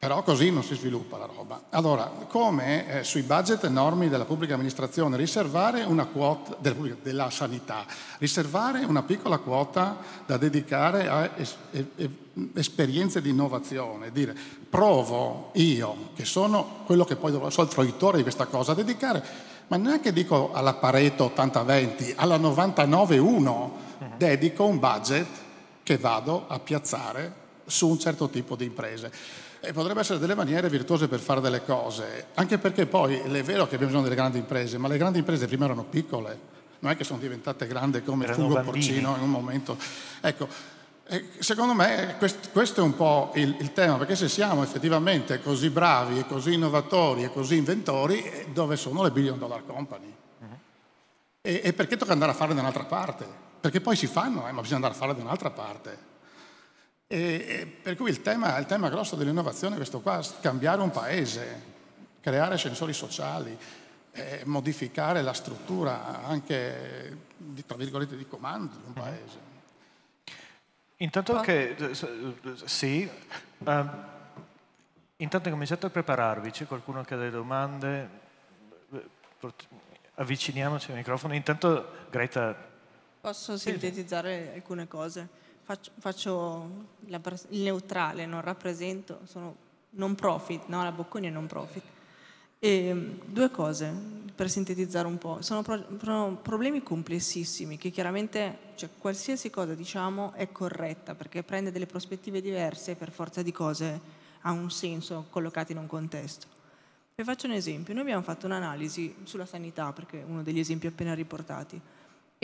S4: Però così non si sviluppa la roba. Allora, come eh, sui budget enormi della pubblica amministrazione riservare una quota della, della sanità, riservare una piccola quota da dedicare a es, e, e, esperienze di innovazione, dire provo io, che sono quello che poi dovrò, sono il fruitore di questa cosa, a dedicare, ma neanche dico alla Pareto 80-20, alla 99-1, mhm. dedico un budget che vado a piazzare su un certo tipo di imprese e potrebbero essere delle maniere virtuose per fare delle cose, anche perché poi è vero che abbiamo bisogno delle grandi imprese, ma le grandi imprese prima erano piccole, non è che sono diventate grandi come erano fungo bambini. porcino in un momento. Ecco, secondo me questo è un po' il, il, tema, perché se siamo effettivamente così bravi e così innovatori e così inventori, eh, dove sono le billion dollar company? Uh-huh. E, e, perché tocca andare a fare da un'altra parte? Perché poi si fanno, eh, ma bisogna andare a fare da un'altra parte. E per cui il tema, il tema grosso dell'innovazione è questo qua, cambiare un paese, creare sensori sociali, eh, modificare la struttura anche, di, tra virgolette, di comando di un mm. paese. Intanto ah. che, sì, um,
S1: intanto cominciate a prepararvi, c'è qualcuno che ha delle domande? Avviciniamoci al microfono. Intanto Greta...
S5: Posso sintetizzare alcune cose? faccio, faccio la, il neutrale, non rappresento, sono non profit, no? la Bocconi è non profit. E, ehm, due cose per sintetizzare un po', sono pro, pro, problemi complessissimi che chiaramente cioè, qualsiasi cosa diciamo è corretta perché prende delle prospettive diverse per forza di cose ha un senso collocati in un contesto. Vi faccio un esempio, noi abbiamo fatto un'analisi sulla sanità perché è uno degli esempi appena riportati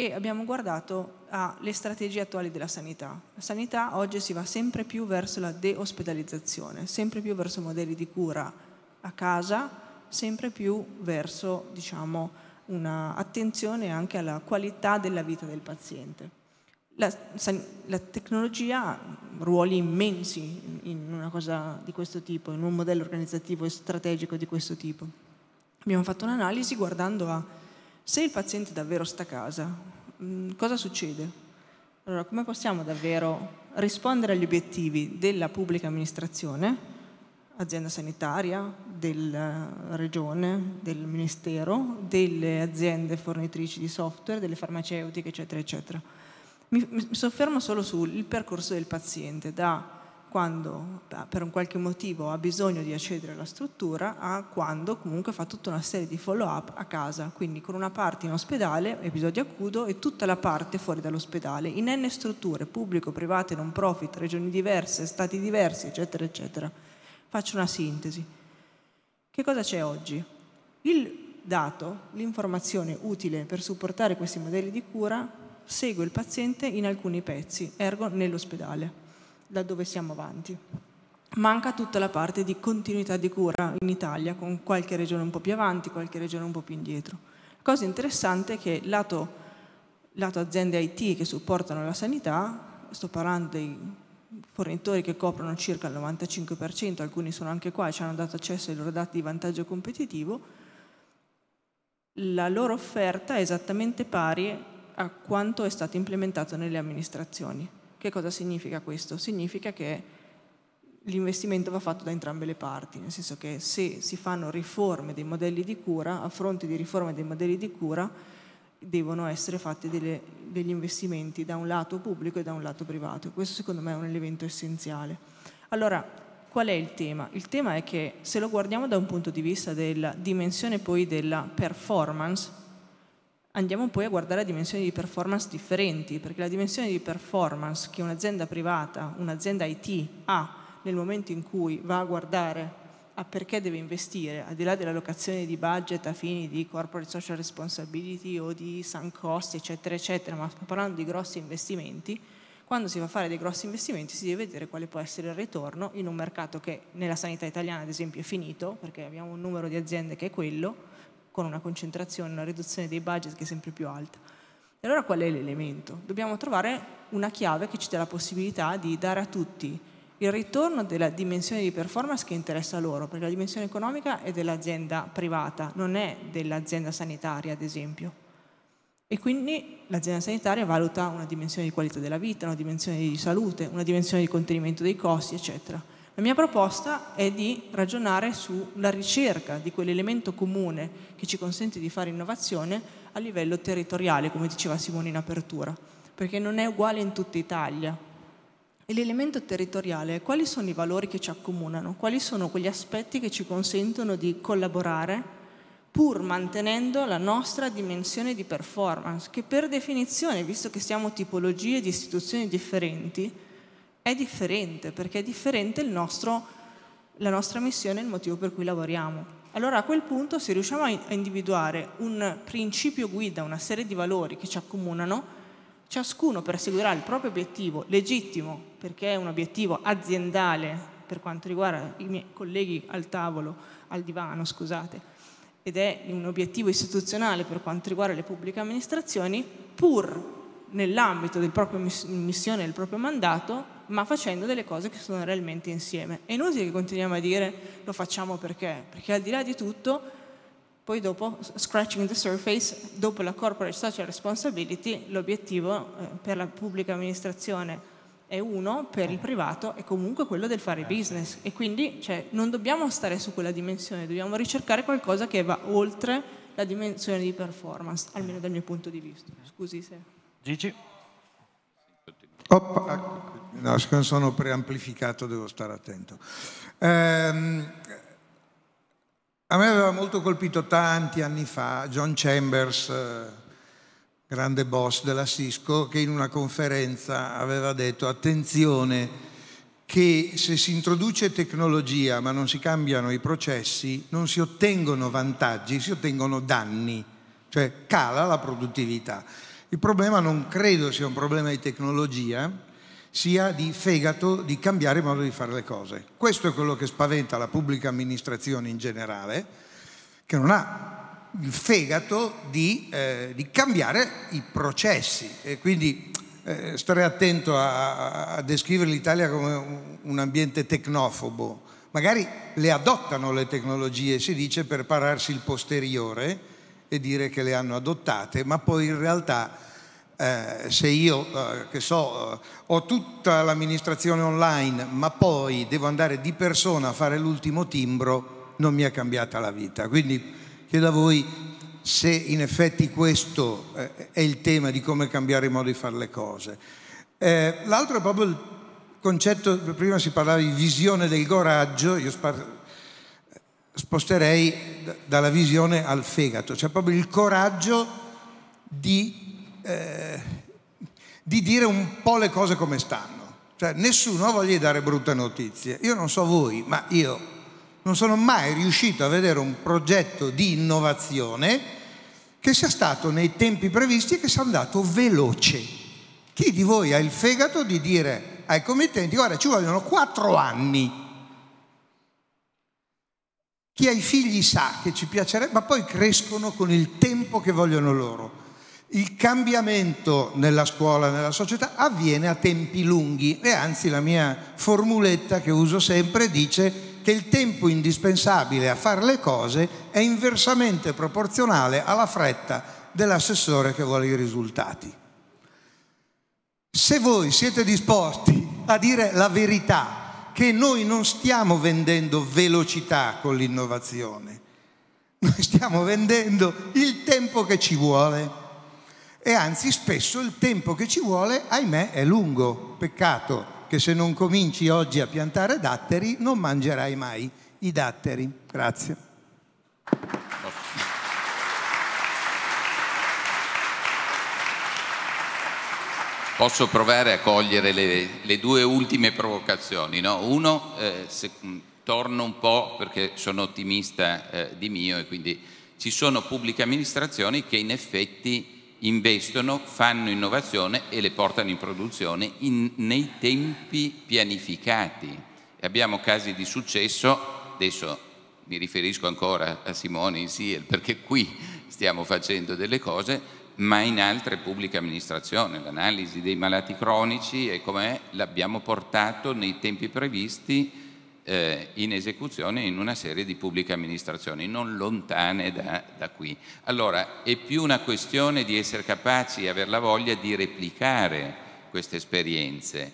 S5: e abbiamo guardato alle strategie attuali della sanità. La sanità oggi si va sempre più verso la deospedalizzazione, sempre più verso modelli di cura a casa, sempre più verso diciamo, un'attenzione anche alla qualità della vita del paziente. La, la, tecnologia ha ruoli immensi in una cosa di questo tipo, in un modello organizzativo e strategico di questo tipo. Abbiamo fatto un'analisi guardando a se il paziente davvero sta a casa, mm, cosa succede? Allora, come possiamo davvero rispondere agli obiettivi della pubblica amministrazione, azienda sanitaria, della eh, regione, del ministero, delle aziende fornitrici di software, delle farmaceutiche, eccetera, eccetera. Mi, mi soffermo solo sul percorso del paziente, da quando per un qualche motivo ha bisogno di accedere alla struttura a quando comunque fa tutta una serie di follow up a casa, quindi con una parte in ospedale, episodio acuto, e tutta la parte fuori dall'ospedale, in N strutture, pubblico, private, non profit, regioni diverse, stati diversi, eccetera, eccetera. Faccio una sintesi. Che cosa c'è oggi? Il dato, l'informazione utile per supportare questi modelli di cura, segue il paziente in alcuni pezzi, ergo nell'ospedale da dove siamo avanti. Manca tutta la parte di continuità di cura in Italia, con qualche regione un po' più avanti, qualche regione un po' più indietro. La cosa interessante è che lato, lato aziende IT che supportano la sanità, sto parlando dei fornitori che coprono circa il 95%, alcuni sono anche qua e ci hanno dato accesso ai loro dati di vantaggio competitivo, la loro offerta è esattamente pari a quanto è stato implementato nelle amministrazioni. Che cosa significa questo? Significa che l'investimento va fatto da entrambe le parti, nel senso che se si fanno riforme dei modelli di cura, a fronte di riforme dei modelli di cura devono essere fatti delle, degli investimenti da un lato pubblico e da un lato privato. Questo secondo me è un elemento essenziale. Allora, qual è il tema? Il tema è che se lo guardiamo da un punto di vista della dimensione poi della performance, andiamo poi a guardare dimensioni di performance differenti, perché la dimensione di performance che un'azienda privata, un'azienda IT ha nel momento in cui va a guardare a perché deve investire, al di là dell'allocazione di budget a fini di corporate social responsibility o di sunk cost, eccetera, eccetera, ma sto parlando di grossi investimenti, quando si va a fare dei grossi investimenti si deve vedere quale può essere il ritorno in un mercato che nella sanità italiana ad esempio è finito, perché abbiamo un numero di aziende che è quello, con una concentrazione, una riduzione dei budget che è sempre più alta. E allora qual è l'elemento? Dobbiamo trovare una chiave che ci dà la possibilità di dare a tutti il ritorno della dimensione di performance che interessa loro, perché la dimensione economica è dell'azienda privata, non è dell'azienda sanitaria, ad esempio. E quindi l'azienda sanitaria valuta una dimensione di qualità della vita, una dimensione di salute, una dimensione di contenimento dei costi, eccetera. La mia proposta è di ragionare sulla ricerca di quell'elemento comune che ci consente di fare innovazione a livello territoriale, come diceva Simone in apertura, perché non è uguale in tutta Italia. E l'elemento territoriale, quali sono i valori che ci accomunano? Quali sono quegli aspetti che ci consentono di collaborare pur mantenendo la nostra dimensione di performance, che per definizione, visto che siamo tipologie di istituzioni differenti, è differente, perché è differente nostro, la nostra missione e il motivo per cui lavoriamo. Allora a quel punto se riusciamo a individuare un principio guida, una serie di valori che ci accomunano, ciascuno perseguirà il proprio obiettivo legittimo, perché è un obiettivo aziendale per quanto riguarda i miei colleghi al tavolo, al divano, scusate, ed è un obiettivo istituzionale per quanto riguarda le pubbliche amministrazioni, pur nell'ambito della propria missione e del proprio mandato, ma facendo delle cose che sono realmente insieme. È inutile che continuiamo a dire lo facciamo perché, perché al di là di tutto, poi dopo, scratching the surface, dopo la corporate social responsibility, l'obiettivo eh, per la pubblica amministrazione è uno, per il eh. privato è comunque quello del fare eh, business e quindi cioè, non dobbiamo stare su quella dimensione, dobbiamo ricercare qualcosa che va oltre la dimensione di performance, almeno dal mio punto di vista. Scusi se...
S7: Gigi? Oppa, ah, no, siccome sono preamplificato devo stare attento. Ehm, a me aveva molto colpito tanti anni fa John Chambers, eh, grande boss della Cisco, che in una conferenza aveva detto attenzione che se si introduce tecnologia ma non si cambiano i processi non si ottengono vantaggi, si ottengono danni, cioè cala la produttività. Il problema non credo sia un problema di tecnologia, sia di fegato di cambiare il modo di fare le cose. Questo è quello che spaventa la pubblica amministrazione in generale, che non ha il fegato di, eh, di cambiare i processi e quindi eh, stare attento a, a descrivere l'Italia come un ambiente tecnofobo. Magari le adottano le tecnologie, si dice, per pararsi il posteriore, e dire che le hanno adottate, ma poi in realtà eh, se io, eh, che so, eh, ho tutta l'amministrazione online, ma poi devo andare di persona a fare l'ultimo timbro, non mi è cambiata la vita. Quindi chiedo a voi se in effetti questo eh, è il tema di come cambiare il modo di fare le cose. Eh, l'altro è proprio il concetto, prima si parlava di visione del coraggio, io sposterei dalla visione al fegato, cioè proprio il coraggio di, eh, di dire un po' le cose come stanno. Cioè, nessuno voglia dare brutte notizie. Io non so voi, ma io non sono mai riuscito a vedere un progetto di innovazione che sia stato nei tempi previsti e che sia andato veloce. Chi di voi ha il fegato di dire ai committenti, guarda, ci vogliono quattro anni chi ha i figli sa che ci piacerebbe, ma poi crescono con il tempo che vogliono loro. Il cambiamento nella scuola, nella società, avviene a tempi lunghi e anzi la mia formuletta che uso sempre dice che il tempo indispensabile a fare le cose è inversamente proporzionale alla fretta dell'assessore che vuole i risultati. Se voi siete disposti a dire la verità che noi non stiamo vendendo velocità con l'innovazione, noi stiamo vendendo il tempo che ci vuole e anzi spesso il tempo che ci vuole, ahimè, è lungo. Peccato che se non cominci oggi a piantare datteri non mangerai mai i datteri. Grazie.
S3: Posso provare a cogliere le, le due ultime provocazioni. No? Uno, eh, se, mm, torno un po' perché sono ottimista eh, di mio e quindi ci sono pubbliche amministrazioni che in effetti investono, fanno innovazione e le portano in produzione in, nei tempi pianificati. Abbiamo casi di successo, adesso mi riferisco ancora a Simone in Siel perché qui stiamo facendo delle cose, ma in altre pubbliche amministrazioni. L'analisi dei malati cronici e com'è l'abbiamo portato nei tempi previsti eh, in esecuzione in una serie di pubbliche amministrazioni, non lontane da, da qui. Allora, è più una questione di essere capaci e aver la voglia di replicare queste esperienze,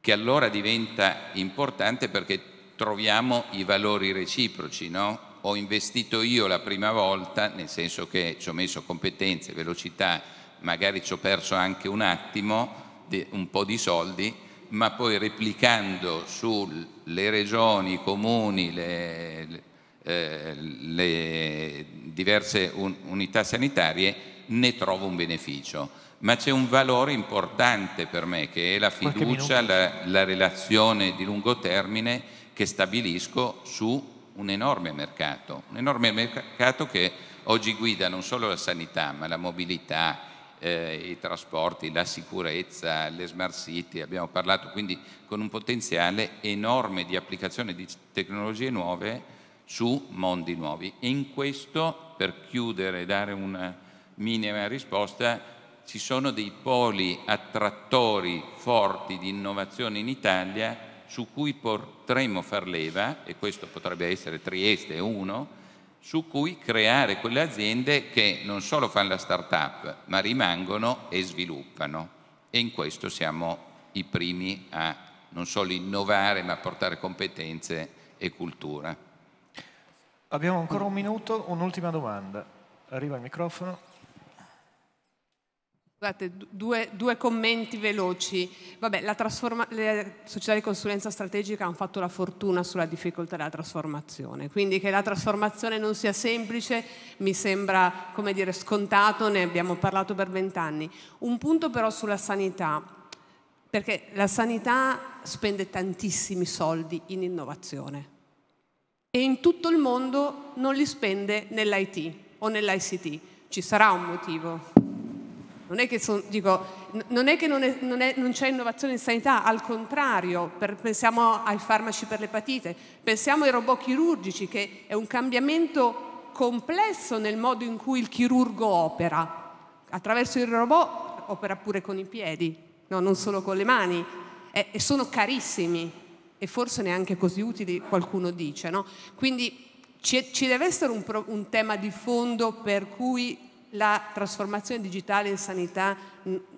S3: che allora diventa importante perché troviamo i valori reciproci, no? ho investito io la prima volta, nel senso che ci ho messo competenze, velocità, magari ci ho perso anche un attimo, un po' di soldi, ma poi replicando sulle regioni, i comuni, le, le, eh, diverse unità sanitarie, ne trovo un beneficio. Ma c'è un valore importante per me che è la fiducia, la, la relazione di lungo termine che stabilisco su un enorme mercato, un enorme mercato che oggi guida non solo la sanità ma la mobilità, eh, i trasporti, la sicurezza, le smart city, abbiamo parlato quindi con un potenziale enorme di applicazione di tecnologie nuove su mondi nuovi. E in questo, per chiudere e dare una minima risposta, ci sono dei poli attrattori forti di innovazione in Italia su cui potremmo far leva, e questo potrebbe essere Trieste uno, su cui creare quelle aziende che non solo fanno la start-up, ma rimangono e sviluppano. E in questo siamo i primi a non solo innovare, ma a portare competenze e cultura.
S8: Abbiamo ancora un minuto, un'ultima domanda. Arriva il microfono. Scusate, due, due, commenti veloci. Vabbè, trasforma- le società di consulenza strategica hanno fatto la fortuna sulla difficoltà della trasformazione, quindi che la trasformazione non sia semplice mi sembra, come dire, scontato, ne abbiamo parlato per vent'anni. Un punto però sulla sanità, perché la sanità spende tantissimi soldi in innovazione e in tutto il mondo non li spende nell'IT o nell'ICT. Ci sarà un motivo. Non è che, son, dico, non, è che non, è, non, è, non, c'è innovazione in sanità, al contrario, per, pensiamo ai farmaci per l'epatite, pensiamo ai robot chirurgici, che è un cambiamento complesso nel modo in cui il chirurgo opera. Attraverso il robot opera pure con i piedi, no? non solo con le mani, e, e, sono carissimi e forse neanche così utili, qualcuno dice. No? Quindi ci, ci, deve essere un, pro, un tema di fondo per cui la trasformazione digitale in sanità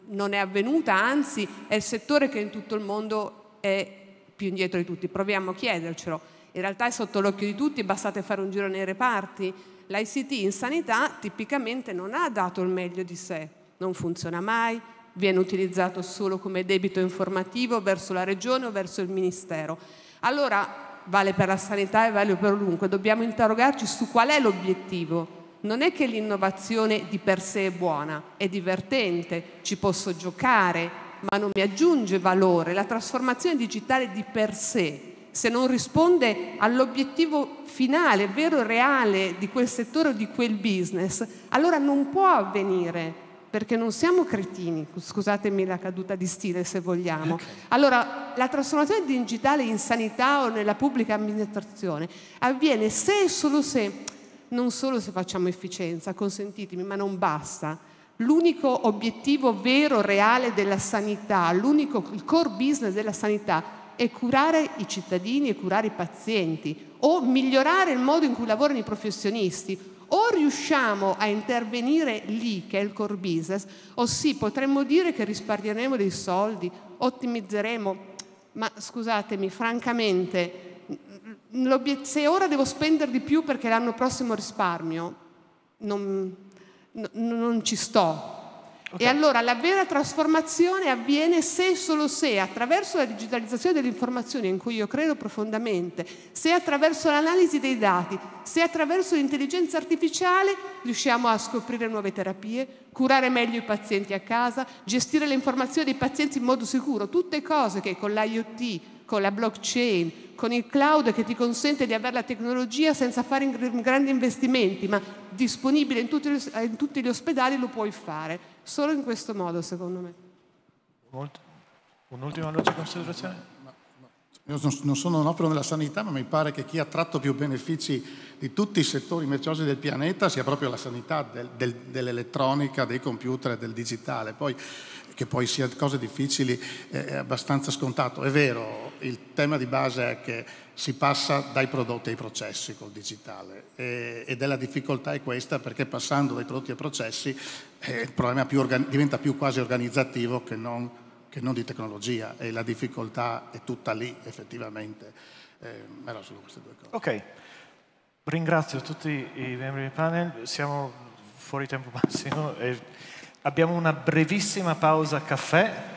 S8: non è avvenuta, anzi è il settore che in tutto il mondo è più indietro di tutti. Proviamo a chiedercelo. In realtà è sotto l'occhio di tutti, bastate fare un giro nei reparti. L'ICT in sanità tipicamente non ha dato il meglio di sé, non funziona mai, viene utilizzato solo come debito informativo verso la regione o verso il ministero. Allora vale per la sanità e vale per l'unque, dobbiamo interrogarci su qual è l'obiettivo non è che l'innovazione di per sé è buona, è divertente, ci posso giocare, ma non mi aggiunge valore. La trasformazione digitale di per sé, se non risponde all'obiettivo finale, vero e reale di quel settore o di quel business, allora non può avvenire perché non siamo cretini, scusatemi la caduta di stile se vogliamo. Allora, la trasformazione digitale in sanità o nella pubblica amministrazione avviene se e solo se non solo se facciamo efficienza, consentitemi, ma non basta. L'unico obiettivo vero, reale della sanità, l'unico, il core business della sanità è curare i cittadini e curare i pazienti o migliorare il modo in cui lavorano i professionisti. O riusciamo a intervenire lì, che è il core business, o sì, potremmo dire che risparmieremo dei soldi, ottimizzeremo, ma scusatemi, francamente, se ora devo spendere di più perché l'anno prossimo risparmio, non, n- non ci sto. Okay. E allora la vera trasformazione avviene se e solo se, attraverso la digitalizzazione delle informazioni, in cui io credo profondamente, se attraverso l'analisi dei dati, se attraverso l'intelligenza artificiale riusciamo a scoprire nuove terapie, curare meglio i pazienti a casa, gestire le informazioni dei pazienti in modo sicuro, tutte cose che con l'IoT con la blockchain, con il cloud che ti consente di avere la tecnologia senza fare grandi investimenti, ma disponibile in tutti, in tutti gli ospedali lo puoi fare. Solo in questo modo, secondo me.
S4: Un'ultima veloce considerazione? Io non sono un opero nella sanità, ma mi pare che chi ha tratto più benefici di tutti i settori merciosi del pianeta sia proprio la sanità, del, del, dell'elettronica, dei computer e del digitale. Poi che poi sia cose difficili è abbastanza scontato. È vero, il tema di base è che si passa dai prodotti ai processi col digitale e, ed è difficoltà è questa perché passando dai prodotti ai processi eh, il problema più organ- diventa più quasi organizzativo che non, che non, di tecnologia e la difficoltà è tutta lì effettivamente. Eh, erano solo queste due cose. Ok,
S1: ringrazio tutti i membri del panel, siamo fuori tempo massimo. E Abbiamo una brevissima pausa caffè